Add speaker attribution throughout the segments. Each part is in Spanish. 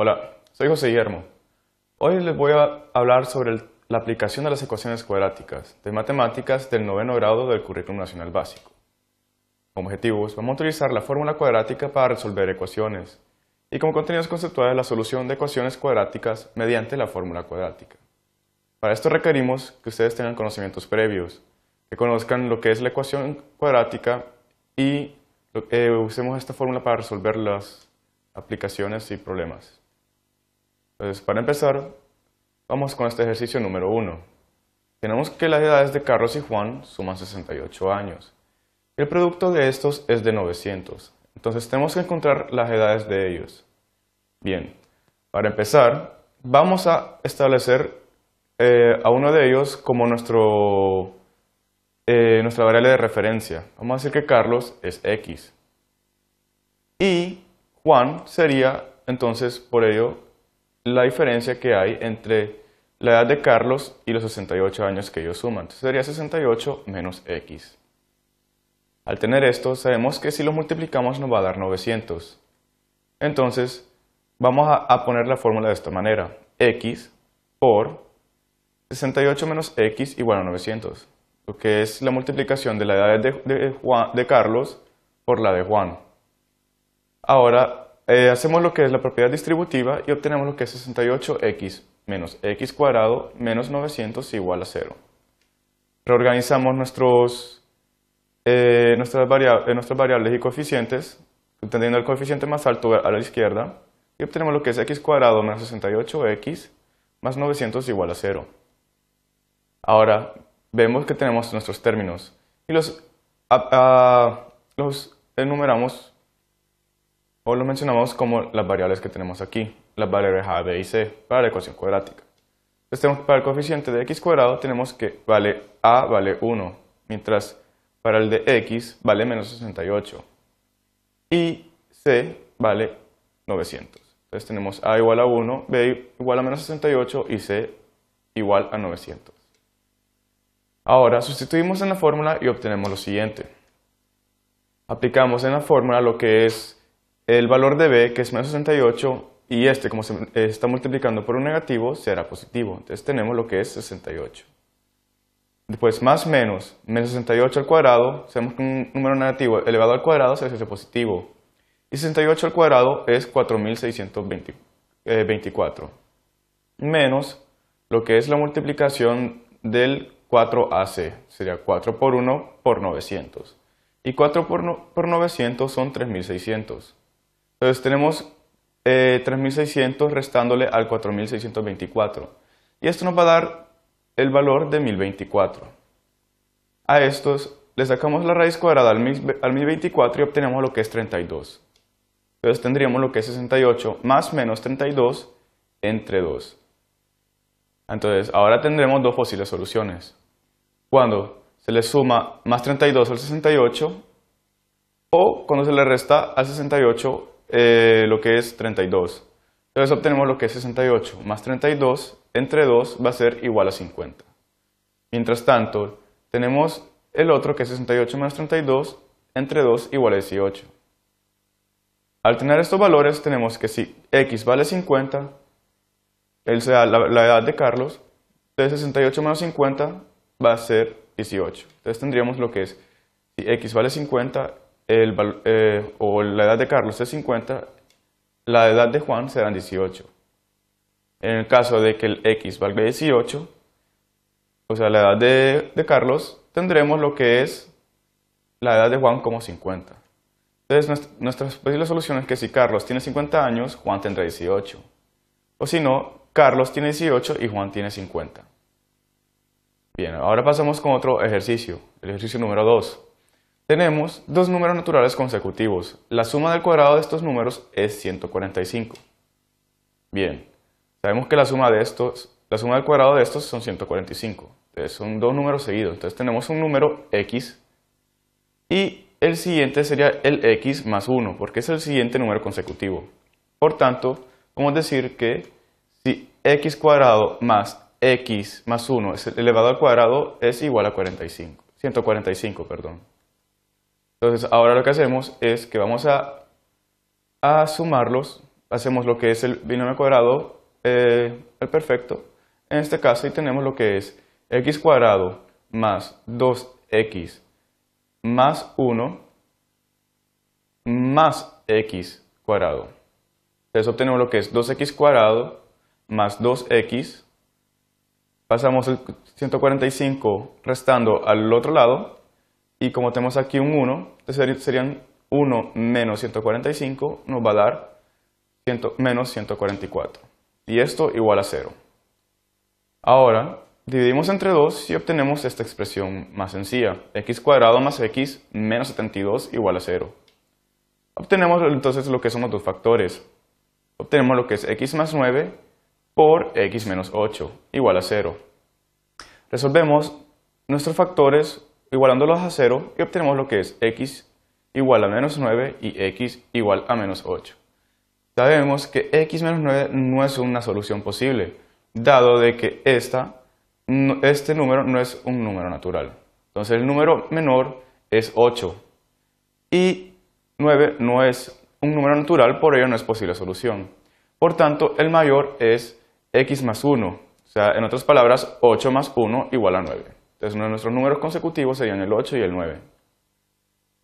Speaker 1: Hola, soy José Guillermo. Hoy les voy a hablar sobre la aplicación de las ecuaciones cuadráticas de matemáticas del noveno grado del Currículum Nacional Básico. Como objetivos, vamos a utilizar la fórmula cuadrática para resolver ecuaciones y como contenidos conceptuales la solución de ecuaciones cuadráticas mediante la fórmula cuadrática. Para esto requerimos que ustedes tengan conocimientos previos, que conozcan lo que es la ecuación cuadrática y eh, usemos esta fórmula para resolver las aplicaciones y problemas. Entonces, para empezar, vamos con este ejercicio número 1. Tenemos que las edades de Carlos y Juan suman 68 años. El producto de estos es de 900. Entonces tenemos que encontrar las edades de ellos. Bien, para empezar, vamos a establecer eh, a uno de ellos como nuestro, eh, nuestra variable de referencia. Vamos a decir que Carlos es X. Y Juan sería entonces, por ello, la diferencia que hay entre la edad de Carlos y los 68 años que ellos suman. sería 68 menos x. Al tener esto, sabemos que si lo multiplicamos nos va a dar 900. Entonces, vamos a, poner la fórmula de esta manera. x por 68 menos x igual a 900. Lo que es la multiplicación de la edad de, Juan, de Carlos por la de Juan. Ahora eh, hacemos lo que es la propiedad distributiva y obtenemos lo que es 68x menos x cuadrado menos 900 igual a 0. Reorganizamos nuestros, eh, nuestras, eh, variables, y coeficientes, obteniendo el coeficiente más alto a la izquierda, y obtenemos lo que es x cuadrado menos 68x más 900 igual a 0. Ahora vemos que tenemos nuestros términos y los enumeramos o lo mencionamos como las variables que tenemos aquí, las variables a, b y c para la ecuación cuadrática. Entonces para el coeficiente de x cuadrado tenemos que vale a vale 1, mientras para el de x vale menos 68 y c vale 900. Entonces tenemos a igual a 1, b igual a menos 68 y c igual a 900. Ahora sustituimos en la fórmula y obtenemos lo siguiente. Aplicamos en la fórmula lo que es el valor de b, que es menos 68, y este, como se está multiplicando por un negativo, será positivo. Entonces tenemos lo que es 68. Después, más menos, menos 68 al cuadrado, sabemos un número negativo elevado al cuadrado se hace positivo. Y 68 al cuadrado es 4624. Eh, menos lo que es la multiplicación del 4AC, sería 4 por 1 por 900. Y 4 por, por 900 son 3600. Entonces tenemos 3.600 eh, restándole al 4.624. Y esto nos va a dar el valor de 1024. A estos le sacamos la raíz cuadrada al 1024 y obtenemos lo que es 32. Entonces tendríamos lo que es 68 más menos 32 entre 2. Entonces ahora tendremos dos posibles soluciones. Cuando se le suma más 32 al 68 o cuando se le resta al 68 eh, lo que es 32. Entonces obtenemos lo que es 68 más 32 entre 2 va a ser igual a 50. Mientras tanto, tenemos el otro que es 68 más 32 entre 2 igual a 18. Al tener estos valores tenemos que si x vale 50, él sea la, la edad de Carlos, entonces 68 menos 50 va a ser 18. Entonces tendríamos lo que es, si x vale 50, eh, o la edad de Carlos es 50, la edad de Juan será 18. En el caso de que el x valga 18, o sea, la edad de, de Carlos, tendremos lo que es la edad de Juan como 50. Entonces, nuestra posible pues, solución es que si Carlos tiene 50 años, Juan tendrá 18. O si no, Carlos tiene 18 y Juan tiene 50. Bien, ahora pasamos con otro ejercicio, el ejercicio número 2. Tenemos dos números naturales consecutivos. La suma del cuadrado de estos números es 145. Bien, sabemos que la suma, de estos, la suma del cuadrado de estos son 145. Entonces son dos números seguidos. Entonces tenemos un número x y el siguiente sería el x más 1 porque es el siguiente número consecutivo. Por tanto, podemos decir que si x cuadrado más x más 1 elevado al cuadrado es igual a 45, 145, perdón. Entonces ahora lo que hacemos es que vamos a, sumarlos, hacemos lo que es el binomio cuadrado, eh, el perfecto, en este caso y tenemos lo que es x cuadrado más 2x más 1 más x cuadrado. Entonces obtenemos lo que es 2x cuadrado más 2x. Pasamos el 145 restando al otro lado y como tenemos aquí un 1, serían 1 menos 145 nos va a dar menos 144. Y esto igual a 0. Ahora, dividimos entre 2 y obtenemos esta expresión más sencilla. x cuadrado más x menos 72 igual a 0. Obtenemos entonces lo que son los dos factores. Obtenemos lo que es x más 9 por x menos 8 igual a 0. Resolvemos nuestros factores igualándolos a 0 y obtenemos lo que es x igual a menos 9 y x igual a menos 8. Sabemos que x menos 9 no es una solución posible, dado de que esta, este número no es un número natural. Entonces el número menor es 8 y 9 no es un número natural, por ello no es posible solución. Por tanto, el mayor es x más 1, o sea, en otras palabras, 8 más 1 igual a 9. Entonces uno de nuestros números consecutivos serían el 8 y el 9.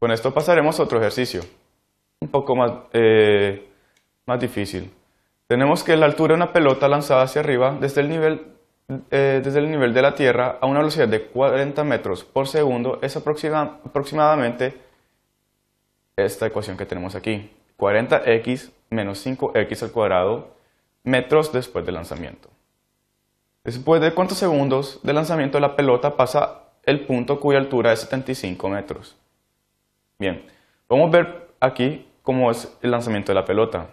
Speaker 1: Con esto pasaremos a otro ejercicio, un poco más, eh, más difícil. Tenemos que la altura de una pelota lanzada hacia arriba desde el nivel eh, desde el nivel de la Tierra a una velocidad de 40 metros por segundo es aproximadamente esta ecuación que tenemos aquí. 40x menos 5x al cuadrado metros después del lanzamiento. Después de cuántos segundos de lanzamiento de la pelota pasa el punto cuya altura es 75 metros. Bien, vamos a ver aquí cómo es el lanzamiento de la pelota.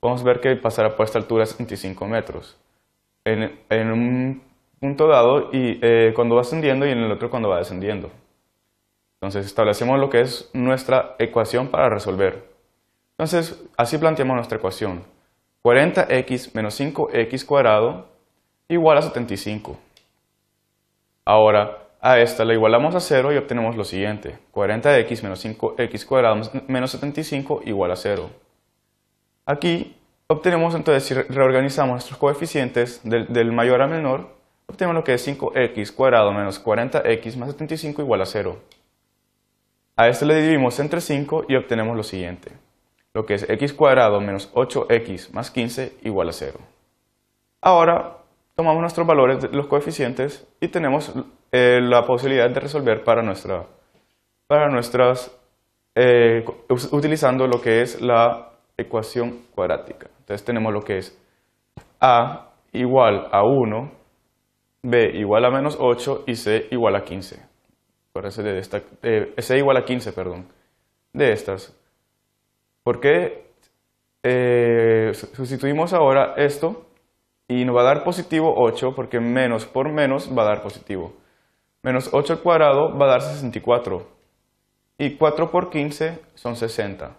Speaker 1: Vamos a ver que pasará por esta altura de 75 metros. En, un punto dado y eh, cuando va ascendiendo y en el otro cuando va descendiendo. Entonces establecemos lo que es nuestra ecuación para resolver. Entonces así planteamos nuestra ecuación. 40x menos 5x cuadrado igual a 75. Ahora, a esta le igualamos a 0 y obtenemos lo siguiente. 40x menos 5x cuadrado menos 75 igual a 0. Aquí obtenemos entonces, si reorganizamos nuestros coeficientes del, mayor a menor, obtenemos lo que es 5x cuadrado menos 40x más 75 igual a 0. A este le dividimos entre 5 y obtenemos lo siguiente, lo que es x cuadrado menos 8x más 15 igual a 0. Ahora tomamos nuestros valores, los coeficientes y tenemos eh, la posibilidad de resolver para, nuestra, para nuestras, eh, utilizando lo que es la ecuación cuadrática. Entonces tenemos lo que es a igual a 1, b igual a menos 8 y c igual a 15. De esta, eh, c igual a 15, perdón, de estas. porque qué sustituimos ahora esto y nos va a dar positivo 8 porque menos por menos va a dar positivo. Menos 8 al cuadrado va a dar 64 y 4 por 15 son 60.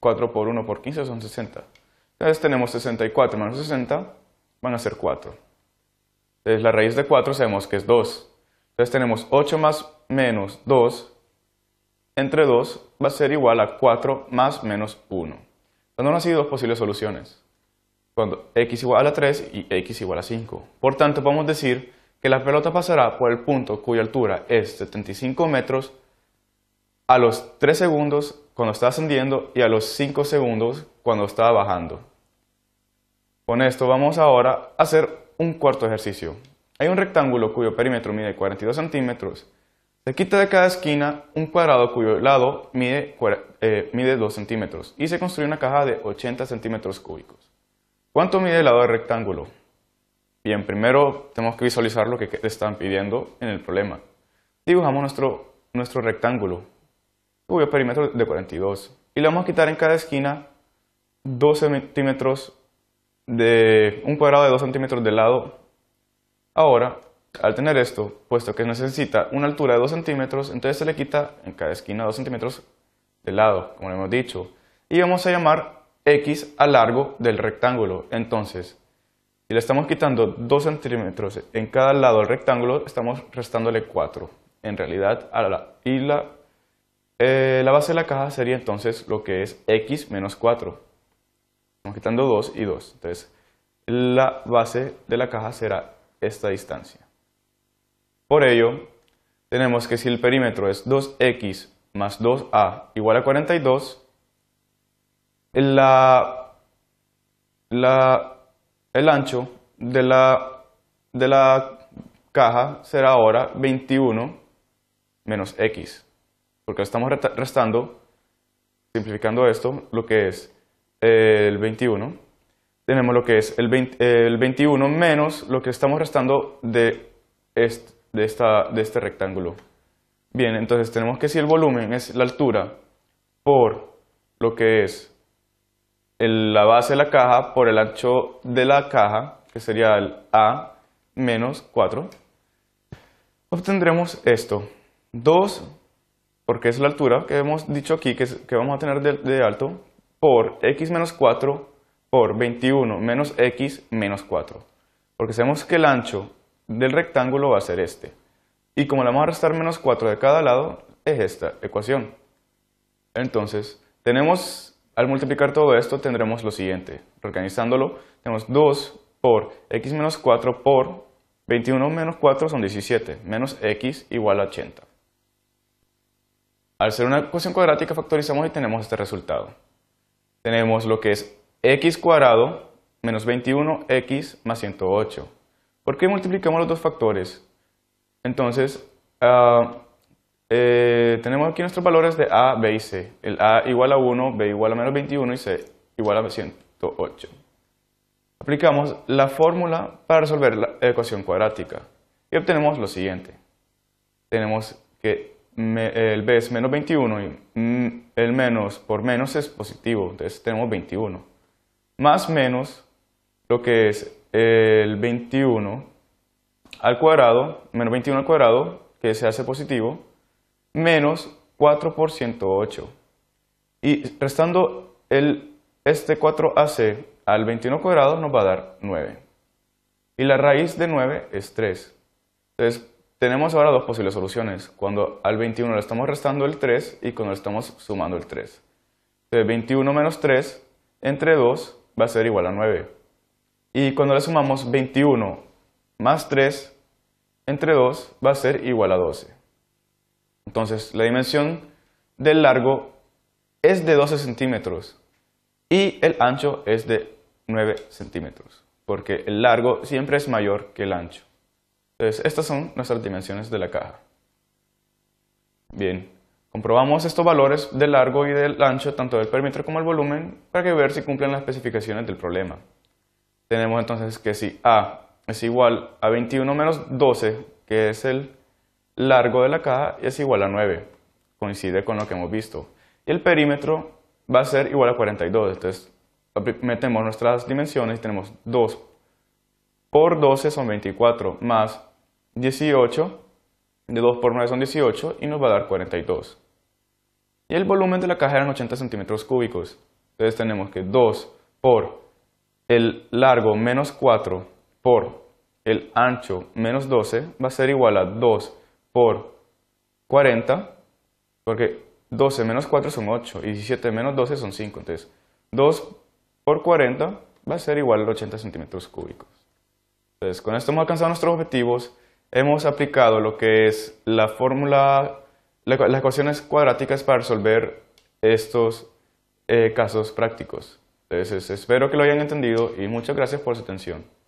Speaker 1: 4 por 1 por 15 son 60. Entonces tenemos 64 menos 60 van a ser 4. Entonces la raíz de 4 sabemos que es 2. Entonces tenemos 8 más menos 2 entre 2 va a ser igual a 4 más menos 1. Dándonos así dos posibles soluciones cuando x igual a 3 y x igual a 5. Por tanto, podemos decir que la pelota pasará por el punto cuya altura es 75 metros a los 3 segundos cuando está ascendiendo y a los 5 segundos cuando está bajando. Con esto vamos ahora a hacer un cuarto ejercicio. Hay un rectángulo cuyo perímetro mide 42 centímetros. Se quita de cada esquina un cuadrado cuyo lado mide, eh, mide 2 centímetros y se construye una caja de 80 centímetros cúbicos. ¿Cuánto mide el lado del rectángulo? Bien, primero tenemos que visualizar lo que están pidiendo en el problema. Dibujamos nuestro, nuestro rectángulo, cuyo perímetro de 42, y le vamos a quitar en cada esquina 2 centímetros de un cuadrado de 2 centímetros de lado. Ahora, al tener esto, puesto que necesita una altura de 2 centímetros, entonces se le quita en cada esquina 2 centímetros de lado, como lo hemos dicho, y vamos a llamar x a largo del rectángulo. Entonces, si le estamos quitando 2 centímetros en cada lado del rectángulo, estamos restándole 4. En realidad, a la, y la, eh, la base de la caja sería entonces lo que es x menos 4. Estamos quitando 2 y 2. Entonces, la base de la caja será esta distancia. Por ello, tenemos que si el perímetro es 2x más 2a igual a 42, la, la, el ancho de la, de la caja será ahora 21 menos x, porque estamos restando, simplificando esto, lo que es eh, el 21, tenemos lo que es el, el 21 menos lo que estamos restando de de, esta, de este rectángulo. Bien, entonces tenemos que si el volumen es la altura por lo que es la base de la caja por el ancho de la caja, que sería el A menos 4, obtendremos esto. 2, porque es la altura que hemos dicho aquí que, que vamos a tener de, de alto, por x menos 4 por 21 menos x menos 4. Porque sabemos que el ancho del rectángulo va a ser este. Y como le vamos a restar menos 4 de cada lado, es esta ecuación. Entonces, tenemos al multiplicar todo esto tendremos lo siguiente. Organizándolo, tenemos 2 por x menos 4 por 21 menos 4 son 17, menos x igual a 80. Al ser una ecuación cuadrática factorizamos y tenemos este resultado. Tenemos lo que es x cuadrado menos 21x más 108. ¿Por qué multiplicamos los dos factores? Entonces, ah, eh, tenemos aquí nuestros valores de A, B y C. El A igual a 1, B igual a menos 21 y C igual a 108. Aplicamos la fórmula para resolver la ecuación cuadrática y obtenemos lo siguiente. Tenemos que el B es menos 21 y mm, el menos por menos es positivo, entonces tenemos 21. Más menos lo que es el 21 al cuadrado, menos 21 al cuadrado, que se hace positivo, menos 4 por 108. Y restando el, este 4AC al 21 cuadrado nos va a dar 9. Y la raíz de 9 es 3. Entonces tenemos ahora dos posibles soluciones. Cuando al 21 le estamos restando el 3 y cuando le estamos sumando el 3. Entonces 21 menos 3 entre 2 va a ser igual a 9. Y cuando le sumamos 21 más 3 entre 2 va a ser igual a 12. Entonces, la dimensión del largo es de 12 centímetros y el ancho es de 9 centímetros, porque el largo siempre es mayor que el ancho. Entonces, estas son nuestras dimensiones de la caja. Bien, comprobamos estos valores del largo y del ancho, tanto del perímetro como el volumen, para ver si cumplen las especificaciones del problema. Tenemos entonces que si A es igual a 21 menos 12, que es el largo de la caja es igual a 9, coincide con lo que hemos visto. Y el perímetro va a ser igual a 42, entonces metemos nuestras dimensiones y tenemos 2 por 12 son 24 más 18, de 2 por 9 son 18 y nos va a dar 42. Y el volumen de la caja eran 80 centímetros cúbicos, entonces tenemos que 2 por el largo menos 4 por el ancho menos 12 va a ser igual a 2 por 40, porque 12 menos 4 son 8 y 17 menos 12 son 5. Entonces, 2 por 40 va a ser igual a 80 centímetros cúbicos. Entonces, con esto hemos alcanzado nuestros objetivos. Hemos aplicado lo que es la fórmula, las ecuaciones cuadráticas para resolver estos eh, casos prácticos. Entonces, espero que lo hayan entendido y muchas gracias por su atención.